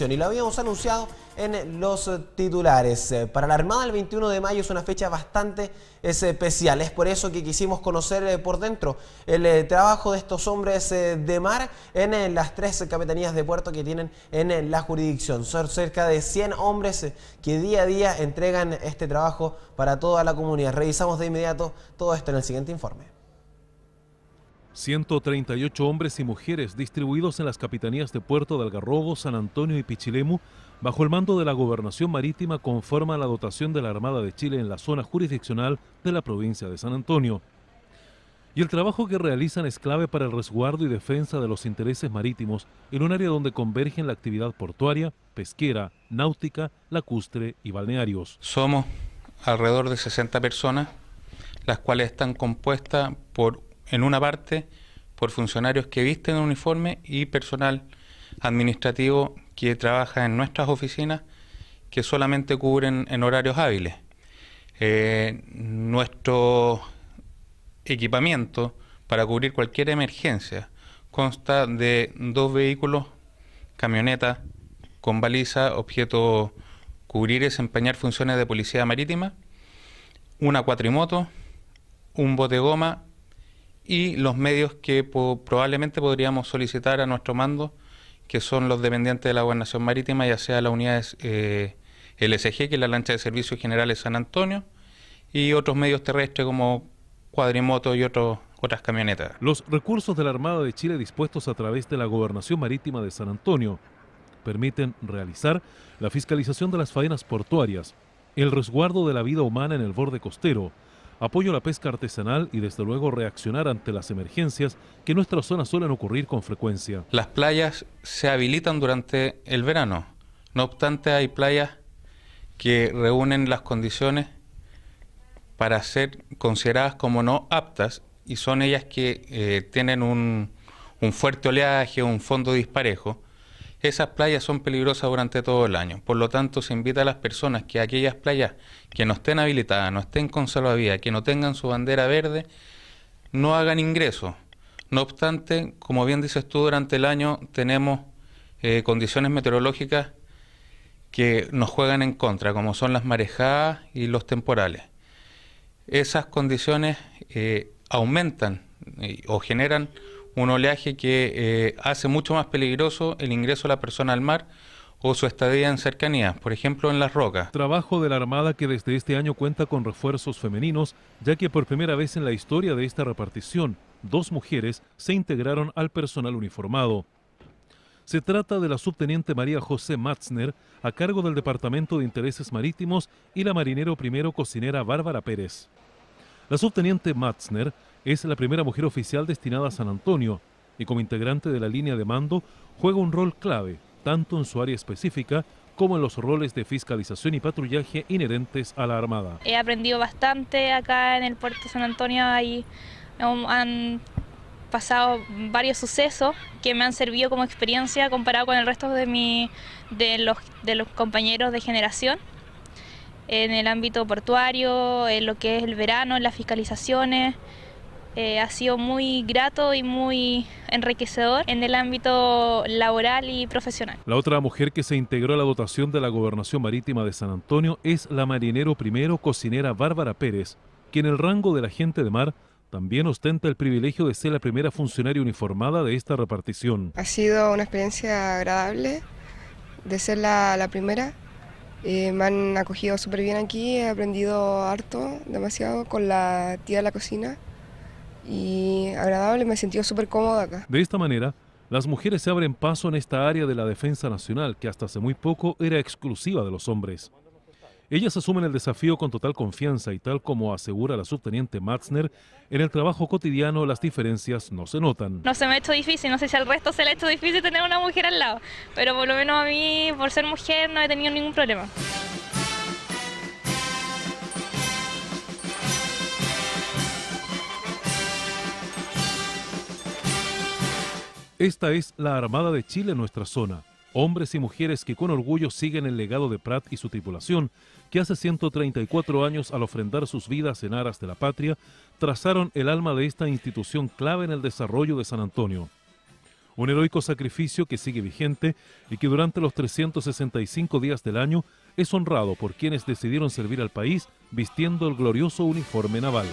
y lo habíamos anunciado en los titulares. Eh, para la Armada el 21 de mayo es una fecha bastante eh, especial, es por eso que quisimos conocer eh, por dentro el trabajo de estos hombres de mar en las tres capitanías de puerto que tienen en la jurisdicción. Son cerca de 100 hombres que día a día entregan este trabajo para toda la comunidad. Revisamos de inmediato todo esto en el siguiente informe. 138 hombres y mujeres distribuidos en las capitanías de Puerto de Algarrobo, San Antonio y Pichilemu, bajo el mando de la Gobernación Marítima, conforman la dotación de la Armada de Chile en la zona jurisdiccional de la provincia de San Antonio. Y el trabajo que realizan es clave para el resguardo y defensa de los intereses marítimos en un área donde convergen la actividad portuaria, pesquera, náutica, lacustre y balnearios. Somos alrededor de 60 personas, las cuales están compuestas por en una parte por funcionarios que visten uniforme y personal administrativo que trabaja en nuestras oficinas que solamente cubren en horarios hábiles. Eh, nuestro equipamiento para cubrir cualquier emergencia consta de dos vehículos, camioneta con baliza, objeto cubrir y desempeñar funciones de policía marítima, una cuatrimoto, un bote goma y los medios que probablemente podríamos solicitar a nuestro mando, que son los dependientes de la Gobernación Marítima, ya sea la unidad eh, LSG, que es la lancha de servicios generales San Antonio, y otros medios terrestres como Cuadrimoto y otras camionetas. Los recursos de la Armada de Chile dispuestos a través de la Gobernación Marítima de San Antonio permiten realizar la fiscalización de las faenas portuarias, el resguardo de la vida humana en el borde costero, apoyo la pesca artesanal y desde luego reaccionar ante las emergencias que en nuestra zona suelen ocurrir con frecuencia. Las playas se habilitan durante el verano, no obstante hay playas que reúnen las condiciones para ser consideradas como no aptas y son ellas que eh, tienen un, un fuerte oleaje, un fondo disparejo esas playas son peligrosas durante todo el año. Por lo tanto, se invita a las personas que aquellas playas que no estén habilitadas, no estén con salvavidas, que no tengan su bandera verde, no hagan ingreso. No obstante, como bien dices tú, durante el año tenemos eh, condiciones meteorológicas que nos juegan en contra, como son las marejadas y los temporales. Esas condiciones eh, aumentan eh, o generan un oleaje que eh, hace mucho más peligroso el ingreso de la persona al mar o su estadía en cercanías, por ejemplo en las rocas. Trabajo de la Armada que desde este año cuenta con refuerzos femeninos, ya que por primera vez en la historia de esta repartición, dos mujeres se integraron al personal uniformado. Se trata de la subteniente María José Matzner, a cargo del Departamento de Intereses Marítimos, y la marinero primero cocinera Bárbara Pérez. La subteniente Matzner es la primera mujer oficial destinada a San Antonio y como integrante de la línea de mando juega un rol clave, tanto en su área específica como en los roles de fiscalización y patrullaje inherentes a la Armada. He aprendido bastante acá en el puerto de San Antonio, ahí um, han pasado varios sucesos que me han servido como experiencia comparado con el resto de, mi, de, los, de los compañeros de generación en el ámbito portuario, en lo que es el verano, en las fiscalizaciones, eh, ha sido muy grato y muy enriquecedor en el ámbito laboral y profesional. La otra mujer que se integró a la dotación de la Gobernación Marítima de San Antonio es la marinero primero cocinera Bárbara Pérez, quien en el rango de la gente de mar también ostenta el privilegio de ser la primera funcionaria uniformada de esta repartición. Ha sido una experiencia agradable de ser la, primera. Eh, me han acogido súper bien aquí, he aprendido harto, demasiado, con la tía de la cocina y agradable, me he sentido súper cómoda acá. De esta manera, las mujeres se abren paso en esta área de la defensa nacional que hasta hace muy poco era exclusiva de los hombres. Ellas asumen el desafío con total confianza y tal como asegura la subteniente Matzner, en el trabajo cotidiano las diferencias no se notan. No se me ha hecho difícil, no sé si al resto se le ha hecho difícil tener una mujer al lado, pero por lo menos a mí, por ser mujer, no he tenido ningún problema. Esta es la Armada de Chile en nuestra zona, hombres y mujeres que con orgullo siguen el legado de Prat y su tripulación, que hace 134 años al ofrendar sus vidas en aras de la patria, trazaron el alma de esta institución clave en el desarrollo de San Antonio. Un heroico sacrificio que sigue vigente y que durante los 365 días del año es honrado por quienes decidieron servir al país vistiendo el glorioso uniforme naval.